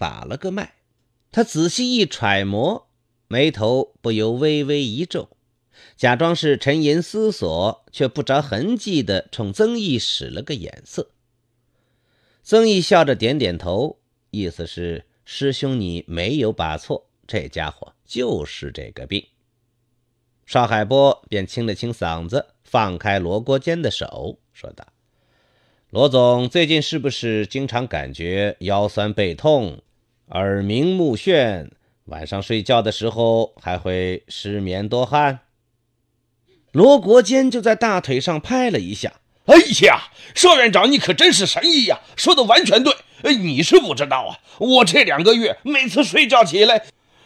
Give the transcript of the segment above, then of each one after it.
把了个脉，他仔细一揣摩，眉头不由微微一皱，假装是沉吟思索，却不着痕迹的冲曾毅使了个眼色。曾毅笑着点点头，意思是师兄你没有把错，这家伙就是这个病。邵海波便清了清嗓子，放开罗锅肩的手，说道：“罗总最近是不是经常感觉腰酸背痛？”耳鸣目眩，晚上睡觉的时候还会失眠多汗。罗国坚就在大腿上拍了一下。哎呀，邵院长，你可真是神医呀，说的完全对。你是不知道啊，我这两个月每次睡觉起来，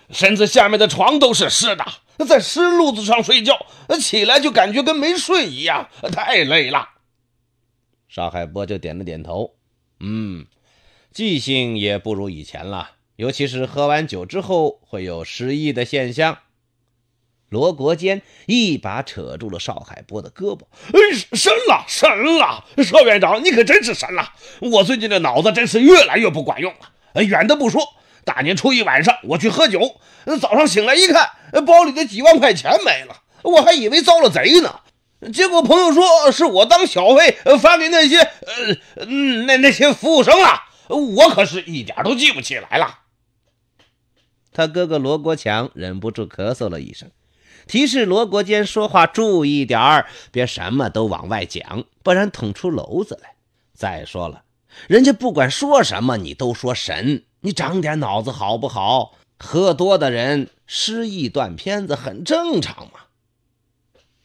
身子下面的床都是湿的，在湿褥子上睡觉，起来就感觉跟没睡一样，太累了。邵海波就点了点头，嗯，记性也不如以前了。尤其是喝完酒之后，会有失忆的现象。罗国坚一把扯住了邵海波的胳膊：“哎，神了，神了！邵院长，你可真是神了！我最近这脑子真是越来越不管用了。远的不说，大年初一晚上我去喝酒，早上醒来一看，包里的几万块钱没了，我还以为遭了贼呢。结果朋友说是我当小费发给那些……呃，那那些服务生了。我可是一点都记不起来了。”他哥哥罗国强忍不住咳嗽了一声，提示罗国坚说话注意点儿，别什么都往外讲，不然捅出篓子来。再说了，人家不管说什么，你都说神，你长点脑子好不好？喝多的人失忆断片子很正常嘛。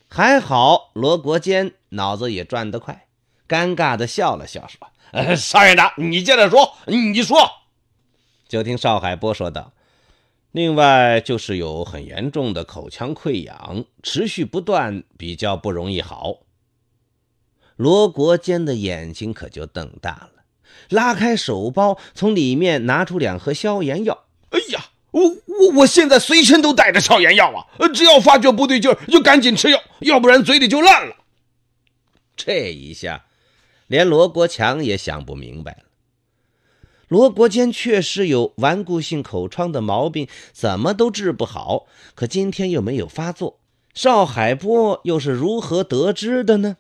还好罗国坚脑子也转得快，尴尬地笑了笑，说：“呃，邵院长，你接着说，你说。”就听邵海波说道。另外就是有很严重的口腔溃疡，持续不断，比较不容易好。罗国坚的眼睛可就瞪大了，拉开手包，从里面拿出两盒消炎药。哎呀，我我我现在随身都带着消炎药啊，只要发觉不对劲儿就赶紧吃药，要不然嘴里就烂了。这一下，连罗国强也想不明白了。罗国坚确实有顽固性口疮的毛病，怎么都治不好。可今天又没有发作，邵海波又是如何得知的呢？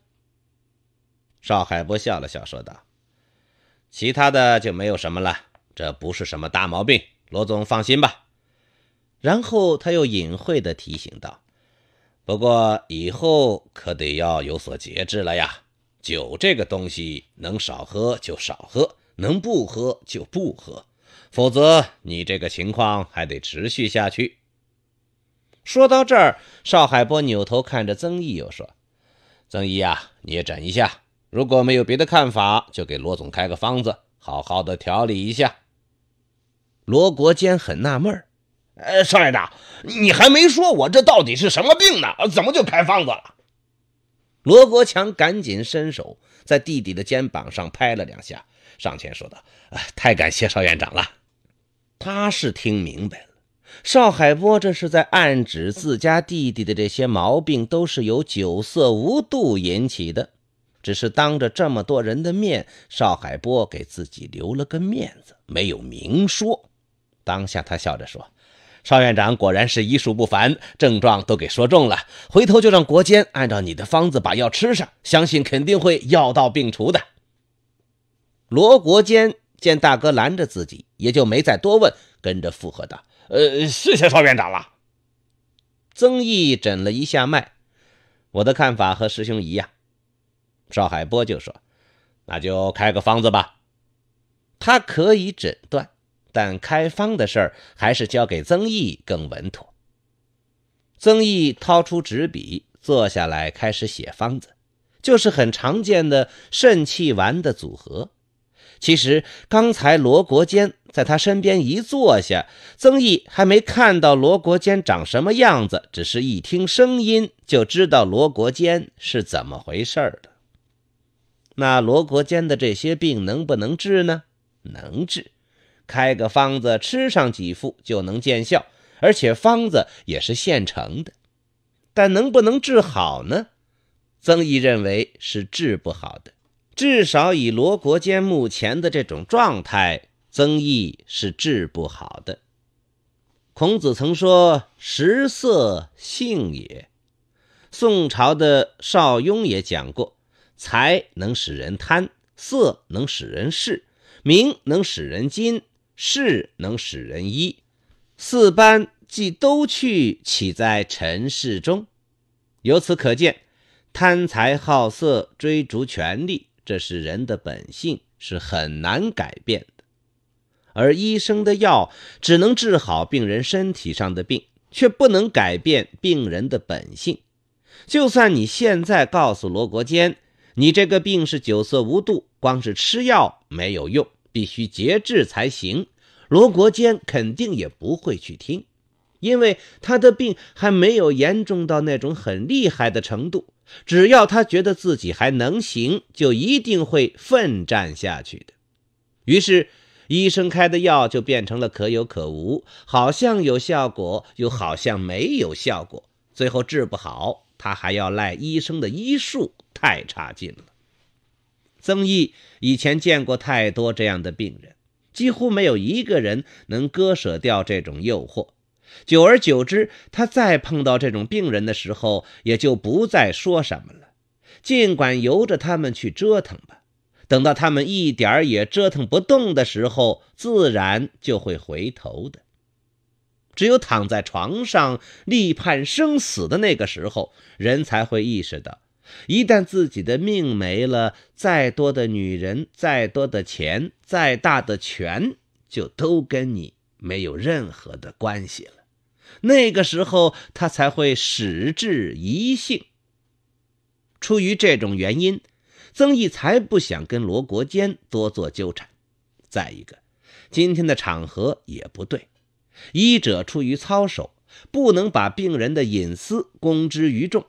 邵海波笑了笑，说道：“其他的就没有什么了，这不是什么大毛病，罗总放心吧。”然后他又隐晦地提醒道：“不过以后可得要有所节制了呀，酒这个东西能少喝就少喝。”能不喝就不喝，否则你这个情况还得持续下去。说到这儿，邵海波扭头看着曾毅，又说：“曾毅啊，你也诊一下，如果没有别的看法，就给罗总开个方子，好好的调理一下。”罗国坚很纳闷：“呃，邵院长，你还没说我这到底是什么病呢？怎么就开方子了？”罗国强赶紧伸手在弟弟的肩膀上拍了两下。上前说道：“啊，太感谢邵院长了。”他是听明白了，邵海波这是在暗指自家弟弟的这些毛病都是由酒色无度引起的。只是当着这么多人的面，邵海波给自己留了个面子，没有明说。当下他笑着说：“邵院长果然是医术不凡，症状都给说中了。回头就让国坚按照你的方子把药吃上，相信肯定会药到病除的。”罗国坚见大哥拦着自己，也就没再多问，跟着附和道：“呃，谢谢邵院长了。”曾毅诊了一下脉，我的看法和师兄一样。邵海波就说：“那就开个方子吧。”他可以诊断，但开方的事儿还是交给曾毅更稳妥。曾毅掏出纸笔，坐下来开始写方子，就是很常见的肾气丸的组合。其实刚才罗国坚在他身边一坐下，曾毅还没看到罗国坚长什么样子，只是一听声音就知道罗国坚是怎么回事儿那罗国坚的这些病能不能治呢？能治，开个方子吃上几副就能见效，而且方子也是现成的。但能不能治好呢？曾毅认为是治不好的。至少以罗国坚目前的这种状态，曾毅是治不好的。孔子曾说：“食色，性也。”宋朝的邵雍也讲过：“财能使人贪，色能使人嗜，名能使人矜，势能使人依。四般既都去，岂在尘世中？”由此可见，贪财好色、追逐权力。这是人的本性，是很难改变的。而医生的药只能治好病人身体上的病，却不能改变病人的本性。就算你现在告诉罗国坚，你这个病是酒色无度，光是吃药没有用，必须节制才行，罗国坚肯定也不会去听。因为他的病还没有严重到那种很厉害的程度，只要他觉得自己还能行，就一定会奋战下去的。于是，医生开的药就变成了可有可无，好像有效果，又好像没有效果。最后治不好，他还要赖医生的医术太差劲了。曾毅以前见过太多这样的病人，几乎没有一个人能割舍掉这种诱惑。久而久之，他再碰到这种病人的时候，也就不再说什么了。尽管由着他们去折腾吧，等到他们一点儿也折腾不动的时候，自然就会回头的。只有躺在床上立判生死的那个时候，人才会意识到，一旦自己的命没了，再多的女人、再多的钱、再大的权，就都跟你没有任何的关系了。那个时候他才会矢志一性。出于这种原因，曾毅才不想跟罗国坚多做纠缠。再一个，今天的场合也不对。医者出于操守，不能把病人的隐私公之于众。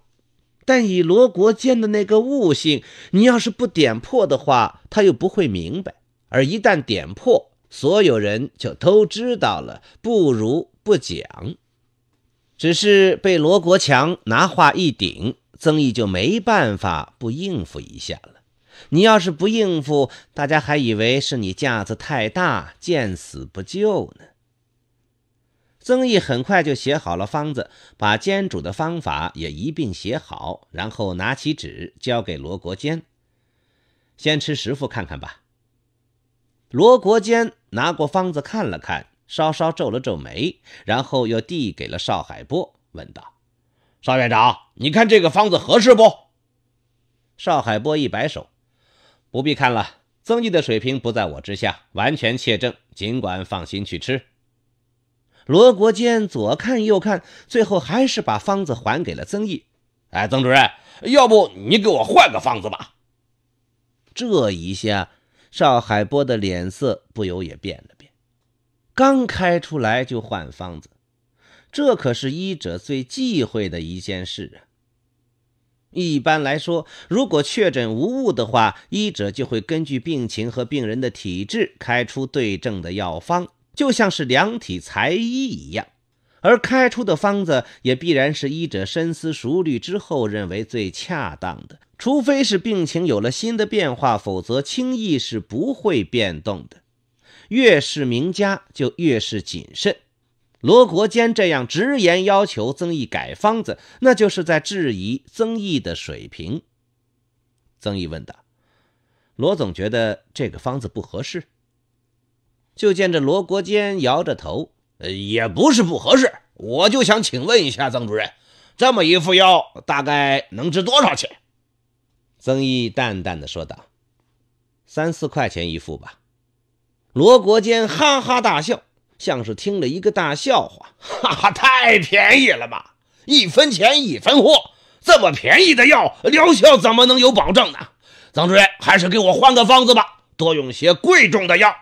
但以罗国坚的那个悟性，你要是不点破的话，他又不会明白。而一旦点破，所有人就都知道了，不如不讲。只是被罗国强拿话一顶，曾毅就没办法不应付一下了。你要是不应付，大家还以为是你架子太大，见死不救呢。曾毅很快就写好了方子，把煎煮的方法也一并写好，然后拿起纸交给罗国坚：“先吃十副看看吧。”罗国坚拿过方子看了看。稍稍皱了皱眉，然后又递给了邵海波，问道：“邵院长，你看这个方子合适不？”邵海波一摆手：“不必看了，曾毅的水平不在我之下，完全切正，尽管放心去吃。”罗国坚左看右看，最后还是把方子还给了曾毅。“哎，曾主任，要不你给我换个方子吧？”这一下，邵海波的脸色不由也变了。刚开出来就换方子，这可是医者最忌讳的一件事啊。一般来说，如果确诊无误的话，医者就会根据病情和病人的体质开出对症的药方，就像是量体裁衣一样。而开出的方子也必然是医者深思熟虑之后认为最恰当的，除非是病情有了新的变化，否则轻易是不会变动的。越是名家，就越是谨慎。罗国坚这样直言要求曾毅改方子，那就是在质疑曾毅的水平。曾毅问道：“罗总觉得这个方子不合适。”就见这罗国坚摇着头：“呃，也不是不合适，我就想请问一下曾主任，这么一副药大概能值多少钱？”曾毅淡淡的说道：“三四块钱一副吧。”罗国坚哈哈大笑，像是听了一个大笑话。哈哈，太便宜了吧！一分钱一分货，这么便宜的药，疗效怎么能有保证呢？张主任，还是给我换个方子吧，多用些贵重的药。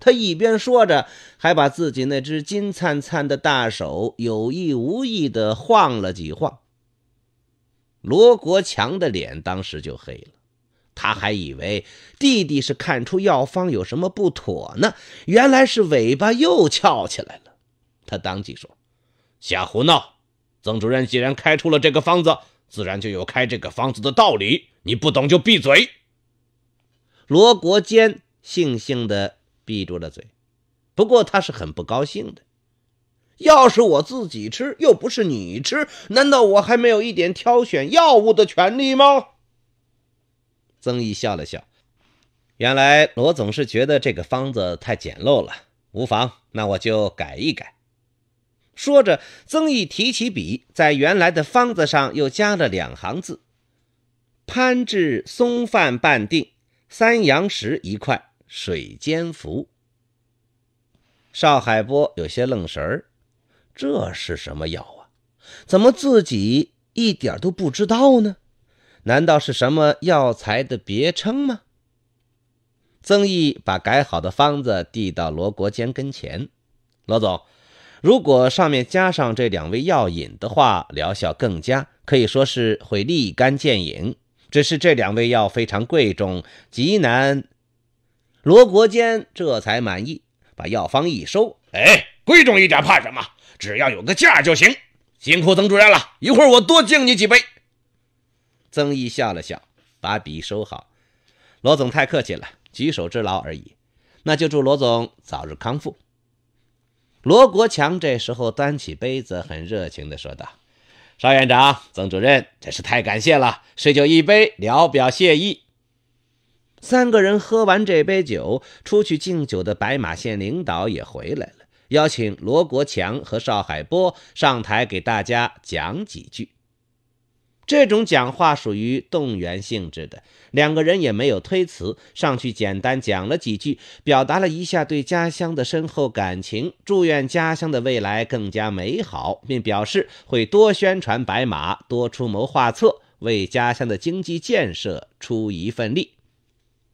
他一边说着，还把自己那只金灿灿的大手有意无意的晃了几晃。罗国强的脸当时就黑了。他还以为弟弟是看出药方有什么不妥呢，原来是尾巴又翘起来了。他当即说：“瞎胡闹！曾主任既然开出了这个方子，自然就有开这个方子的道理。你不懂就闭嘴。”罗国坚悻悻地闭住了嘴，不过他是很不高兴的。要是我自己吃，又不是你吃，难道我还没有一点挑选药物的权利吗？曾毅笑了笑，原来罗总是觉得这个方子太简陋了，无妨，那我就改一改。说着，曾毅提起笔，在原来的方子上又加了两行字：潘志松饭半定，三阳石一块，水煎服。邵海波有些愣神儿，这是什么药啊？怎么自己一点都不知道呢？难道是什么药材的别称吗？曾毅把改好的方子递到罗国坚跟前，罗总，如果上面加上这两味药引的话，疗效更佳，可以说是会立竿见影。只是这两味药非常贵重，极难。罗国坚这才满意，把药方一收。哎，贵重一点怕什么？只要有个价就行。辛苦曾主任了，一会儿我多敬你几杯。曾毅笑了笑，把笔收好。罗总太客气了，举手之劳而已。那就祝罗总早日康复。罗国强这时候端起杯子，很热情地说道：“邵院长、曾主任，真是太感谢了，水酒一杯，聊表谢意。”三个人喝完这杯酒，出去敬酒的白马县领导也回来了，邀请罗国强和邵海波上台给大家讲几句。这种讲话属于动员性质的，两个人也没有推辞，上去简单讲了几句，表达了一下对家乡的深厚感情，祝愿家乡的未来更加美好，并表示会多宣传白马，多出谋划策，为家乡的经济建设出一份力。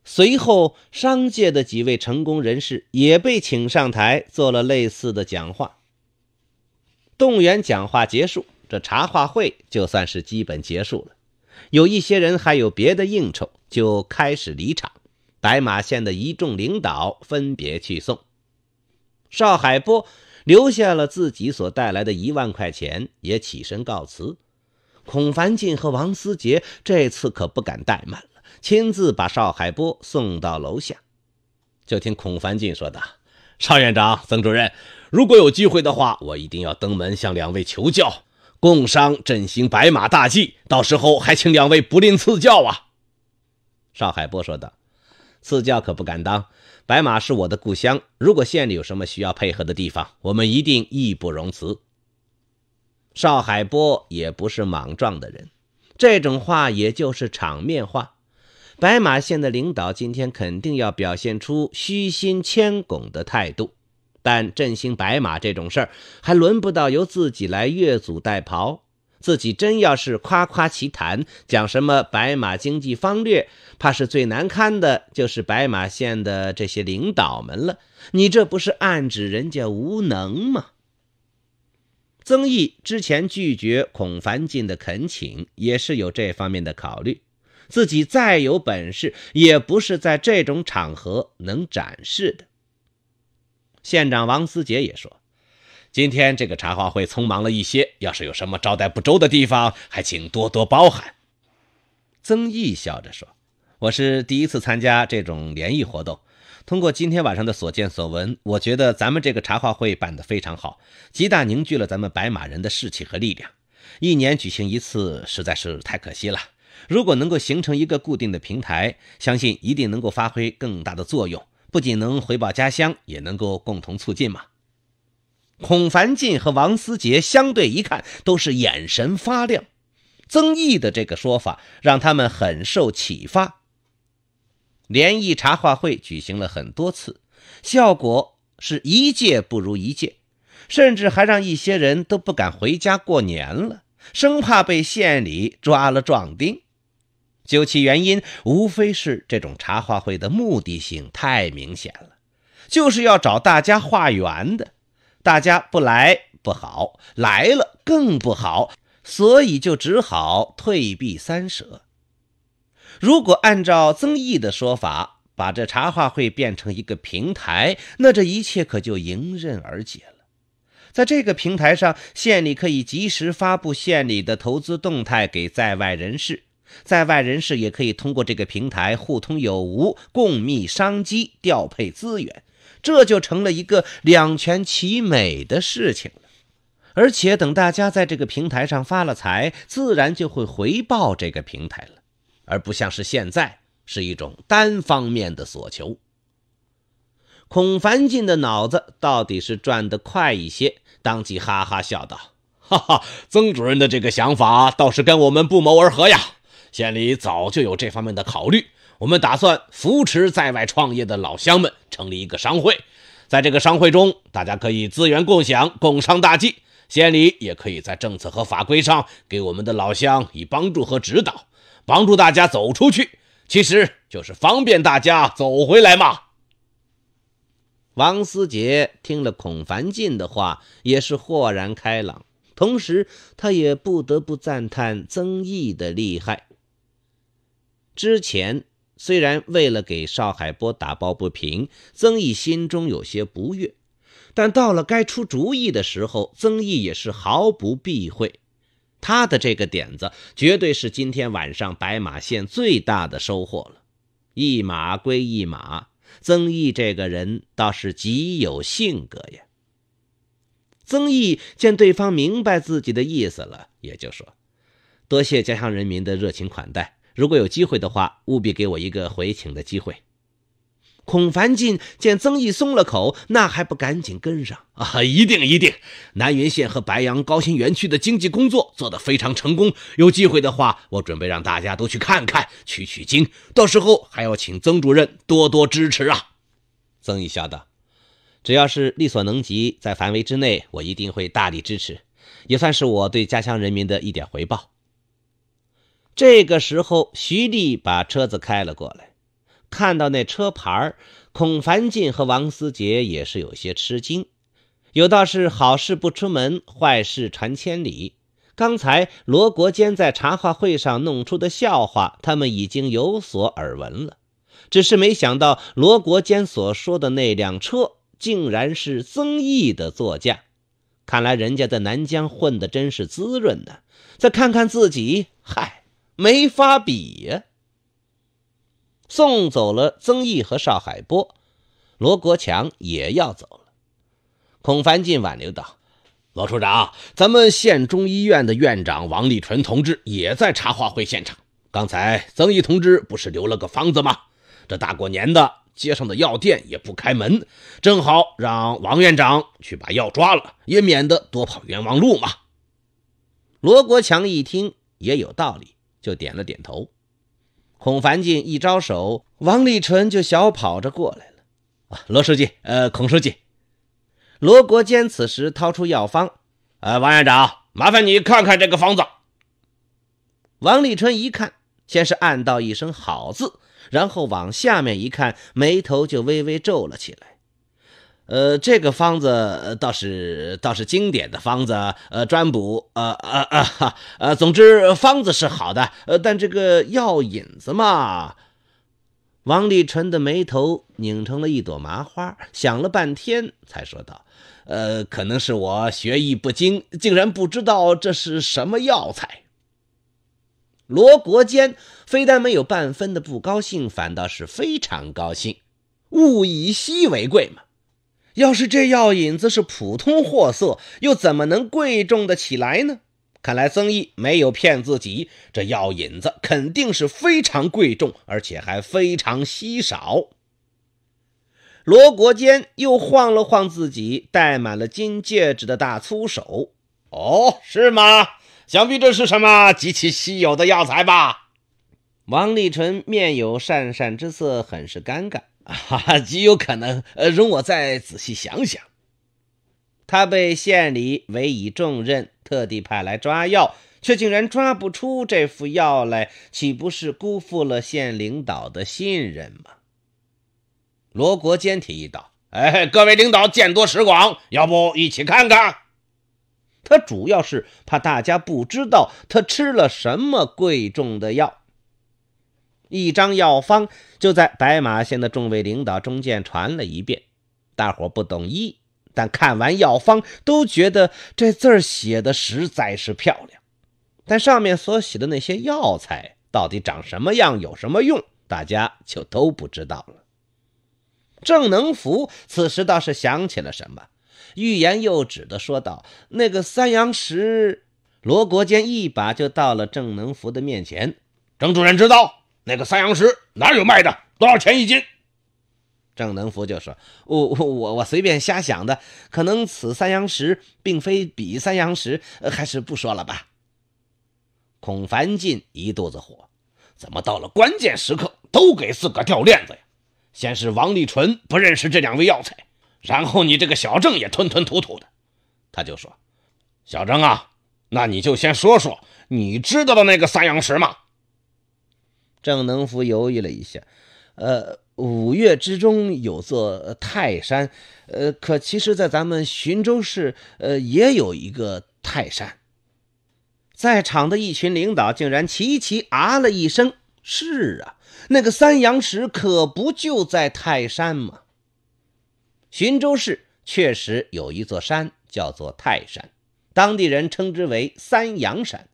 随后，商界的几位成功人士也被请上台做了类似的讲话。动员讲话结束。这茶话会就算是基本结束了，有一些人还有别的应酬，就开始离场。白马县的一众领导分别去送。邵海波留下了自己所带来的一万块钱，也起身告辞。孔凡进和王思杰这次可不敢怠慢了，亲自把邵海波送到楼下。就听孔凡进说道：“邵院长、曾主任，如果有机会的话，我一定要登门向两位求教。”共商振兴白马大计，到时候还请两位不吝赐教啊！邵海波说道：“赐教可不敢当，白马是我的故乡。如果县里有什么需要配合的地方，我们一定义不容辞。”邵海波也不是莽撞的人，这种话也就是场面话。白马县的领导今天肯定要表现出虚心谦恭的态度。但振兴白马这种事儿，还轮不到由自己来越俎代庖。自己真要是夸夸其谈，讲什么白马经济方略，怕是最难堪的就是白马县的这些领导们了。你这不是暗指人家无能吗？曾毅之前拒绝孔繁进的恳请，也是有这方面的考虑。自己再有本事，也不是在这种场合能展示的。县长王思杰也说：“今天这个茶话会匆忙了一些，要是有什么招待不周的地方，还请多多包涵。”曾毅笑着说：“我是第一次参加这种联谊活动，通过今天晚上的所见所闻，我觉得咱们这个茶话会办得非常好，极大凝聚了咱们白马人的士气和力量。一年举行一次实在是太可惜了，如果能够形成一个固定的平台，相信一定能够发挥更大的作用。”不仅能回报家乡，也能够共同促进嘛。孔繁进和王思杰相对一看，都是眼神发亮。曾毅的这个说法让他们很受启发。联谊茶话会举行了很多次，效果是一届不如一届，甚至还让一些人都不敢回家过年了，生怕被县里抓了壮丁。究其原因，无非是这种茶话会的目的性太明显了，就是要找大家化缘的，大家不来不好，来了更不好，所以就只好退避三舍。如果按照曾毅的说法，把这茶话会变成一个平台，那这一切可就迎刃而解了。在这个平台上，县里可以及时发布县里的投资动态给在外人士。在外人士也可以通过这个平台互通有无，共觅商机，调配资源，这就成了一个两全其美的事情了。而且，等大家在这个平台上发了财，自然就会回报这个平台了，而不像是现在是一种单方面的索求。孔繁进的脑子到底是转得快一些，当即哈哈笑道：“哈哈，曾主任的这个想法倒是跟我们不谋而合呀。”县里早就有这方面的考虑，我们打算扶持在外创业的老乡们成立一个商会，在这个商会中，大家可以资源共享、共商大计，县里也可以在政策和法规上给我们的老乡以帮助和指导，帮助大家走出去，其实就是方便大家走回来嘛。王思杰听了孔繁进的话，也是豁然开朗，同时他也不得不赞叹曾毅的厉害。之前虽然为了给邵海波打抱不平，曾毅心中有些不悦，但到了该出主意的时候，曾毅也是毫不避讳。他的这个点子绝对是今天晚上白马县最大的收获了。一码归一码，曾毅这个人倒是极有性格呀。曾毅见对方明白自己的意思了，也就说：“多谢家乡人民的热情款待。”如果有机会的话，务必给我一个回请的机会。孔繁进见曾毅松了口，那还不赶紧跟上？啊！一定一定！南云县和白杨高新园区的经济工作做得非常成功，有机会的话，我准备让大家都去看看，取取经。到时候还要请曾主任多多支持啊！曾毅笑道：“只要是力所能及，在范围之内，我一定会大力支持，也算是我对家乡人民的一点回报。”这个时候，徐丽把车子开了过来，看到那车牌孔凡进和王思杰也是有些吃惊。有道是好事不出门，坏事传千里。刚才罗国坚在茶话会上弄出的笑话，他们已经有所耳闻了，只是没想到罗国坚所说的那辆车，竟然是曾毅的座驾。看来人家在南疆混得真是滋润呢。再看看自己，嗨！没法比呀！送走了曾毅和邵海波，罗国强也要走了。孔繁进挽留道：“罗处长，咱们县中医院的院长王立纯同志也在茶话会现场。刚才曾毅同志不是留了个方子吗？这大过年的，街上的药店也不开门，正好让王院长去把药抓了，也免得多跑冤枉路嘛。”罗国强一听，也有道理。就点了点头，孔繁进一招手，王立纯就小跑着过来了。罗书记，呃，孔书记，罗国坚此时掏出药方，呃，王院长，麻烦你看看这个方子。王立春一看，先是暗道一声“好”字，然后往下面一看，眉头就微微皱了起来。呃，这个方子倒是倒是经典的方子，呃，专补，呃呃呃，哈，呃，总之方子是好的，呃，但这个药引子嘛，王立纯的眉头拧成了一朵麻花，想了半天才说道：“呃，可能是我学艺不精，竟然不知道这是什么药材。”罗国坚非但没有半分的不高兴，反倒是非常高兴，物以稀为贵嘛。要是这药引子是普通货色，又怎么能贵重的起来呢？看来曾毅没有骗自己，这药引子肯定是非常贵重，而且还非常稀少。罗国坚又晃了晃自己戴满了金戒指的大粗手，哦，是吗？想必这是什么极其稀有的药材吧？王立纯面有讪讪之色，很是尴尬。啊，极有可能。容我再仔细想想。他被县里委以重任，特地派来抓药，却竟然抓不出这副药来，岂不是辜负了县领导的信任吗？罗国坚提议道：“哎，各位领导见多识广，要不一起看看？”他主要是怕大家不知道他吃了什么贵重的药。一张药方就在白马县的众位领导中间传了一遍，大伙不懂医，但看完药方都觉得这字儿写的实在是漂亮。但上面所写的那些药材到底长什么样，有什么用，大家就都不知道了。郑能福此时倒是想起了什么，欲言又止的说道：“那个三阳石。”罗国坚一把就到了郑能福的面前：“郑主任知道。”那个三阳石哪有卖的？多少钱一斤？郑能福就说：“我我我随便瞎想的，可能此三阳石并非彼三阳石，还是不说了吧。”孔繁进一肚子火，怎么到了关键时刻都给自个掉链子呀？先是王立纯不认识这两味药材，然后你这个小郑也吞吞吐吐的，他就说：“小郑啊，那你就先说说你知道的那个三阳石嘛。”郑能福犹豫了一下，呃，五岳之中有座泰山，呃，可其实，在咱们寻州市，呃，也有一个泰山。在场的一群领导竟然齐齐啊了一声：“是啊，那个三阳石可不就在泰山吗？寻州市确实有一座山叫做泰山，当地人称之为三阳山。”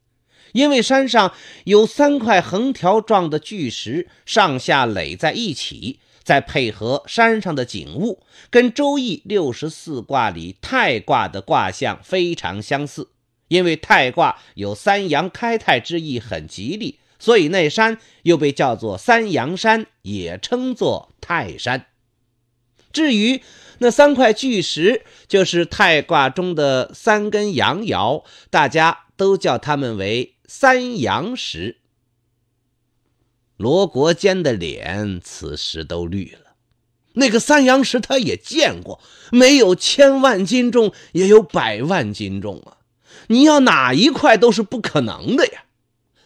因为山上有三块横条状的巨石，上下垒在一起，再配合山上的景物，跟《周易》六十四卦里太卦的卦象非常相似。因为太卦有三阳开泰之意，很吉利，所以那山又被叫做三阳山，也称作泰山。至于那三块巨石，就是泰卦中的三根阳爻，大家都叫它们为。三阳石，罗国坚的脸此时都绿了。那个三阳石，他也见过，没有千万斤重，也有百万斤重啊！你要哪一块都是不可能的呀。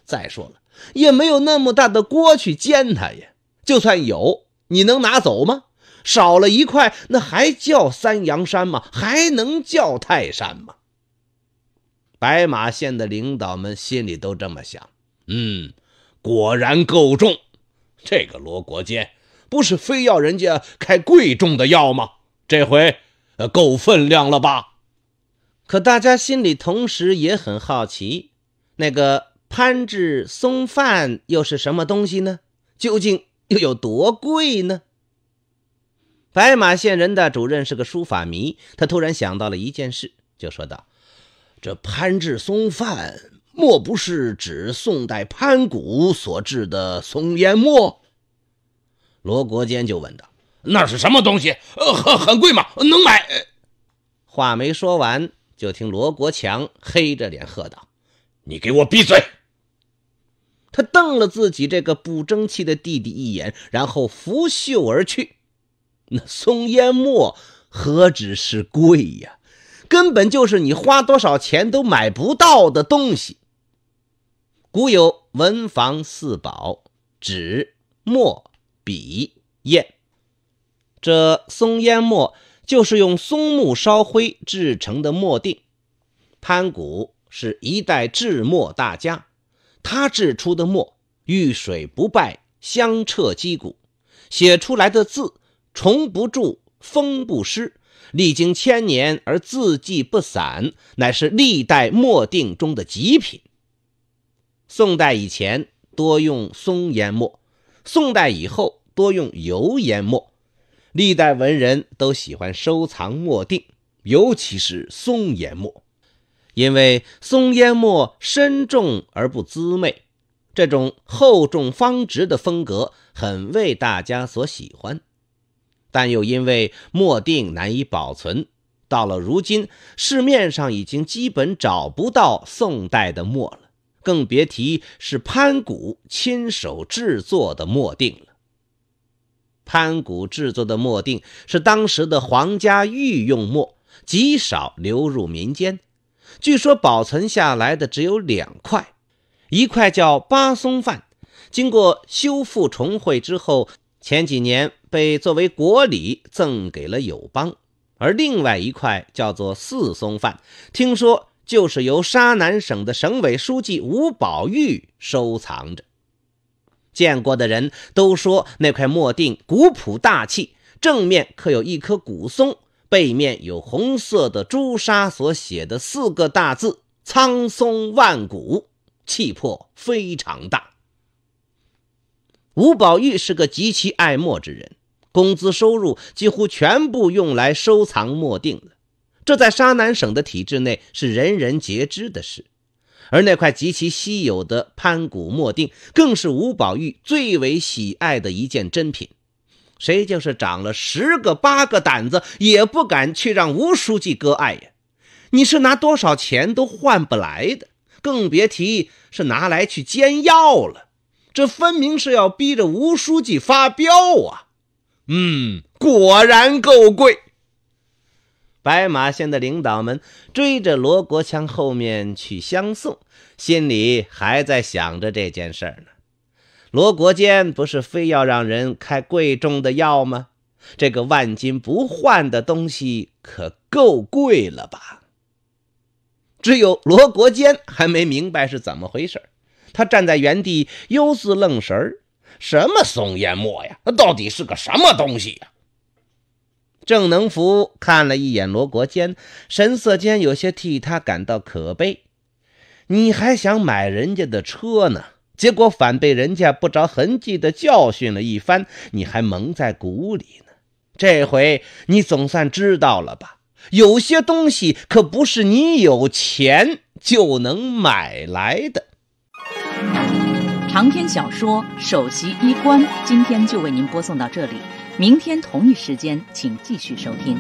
再说了，也没有那么大的锅去煎它呀。就算有，你能拿走吗？少了一块，那还叫三阳山吗？还能叫泰山吗？白马县的领导们心里都这么想：嗯，果然够重。这个罗国坚不是非要人家开贵重的药吗？这回，呃，够分量了吧？可大家心里同时也很好奇：那个潘志松饭又是什么东西呢？究竟又有多贵呢？白马县人大主任是个书法迷，他突然想到了一件事，就说道。这潘志松饭，莫不是指宋代潘谷所制的松烟墨？罗国坚就问道：“那是什么东西？呃，很很贵吗？能买？”话没说完，就听罗国强黑着脸喝道：“你给我闭嘴！”他瞪了自己这个不争气的弟弟一眼，然后拂袖而去。那松烟墨何止是贵呀！根本就是你花多少钱都买不到的东西。古有文房四宝：纸、墨、笔、砚。这松烟墨就是用松木烧灰制成的墨锭。潘谷是一代制墨大家，他制出的墨遇水不败，香彻击鼓，写出来的字虫不蛀，风不湿。历经千年而字迹不散，乃是历代墨定中的极品。宋代以前多用松烟墨，宋代以后多用油烟墨。历代文人都喜欢收藏墨锭，尤其是松烟墨，因为松烟墨深重而不滋味，这种厚重方直的风格很为大家所喜欢。但又因为墨锭难以保存，到了如今，市面上已经基本找不到宋代的墨了，更别提是潘古亲手制作的墨锭了。潘古制作的墨锭是当时的皇家御用墨，极少流入民间。据说保存下来的只有两块，一块叫八松范，经过修复重绘之后，前几年。被作为国礼赠给了友邦，而另外一块叫做“四松饭”，听说就是由沙南省的省委书记吴宝玉收藏着。见过的人都说那块墨锭古朴大气，正面刻有一棵古松，背面有红色的朱砂所写的四个大字“苍松万古”，气魄非常大。吴宝玉是个极其爱墨之人。工资收入几乎全部用来收藏墨锭了，这在沙南省的体制内是人人皆知的事。而那块极其稀有的潘古墨锭，更是吴宝玉最为喜爱的一件珍品。谁就是长了十个八个胆子，也不敢去让吴书记割爱呀！你是拿多少钱都换不来的，更别提是拿来去煎药了。这分明是要逼着吴书记发飙啊！嗯，果然够贵。白马县的领导们追着罗国强后面去相送，心里还在想着这件事呢。罗国坚不是非要让人开贵重的药吗？这个万金不换的东西可够贵了吧？只有罗国坚还没明白是怎么回事，他站在原地忧思愣神儿。什么松烟墨呀？到底是个什么东西呀？郑能福看了一眼罗国坚，神色间有些替他感到可悲。你还想买人家的车呢，结果反被人家不着痕迹的教训了一番，你还蒙在鼓里呢。这回你总算知道了吧？有些东西可不是你有钱就能买来的。长篇小说《首席医官》，今天就为您播送到这里，明天同一时间，请继续收听。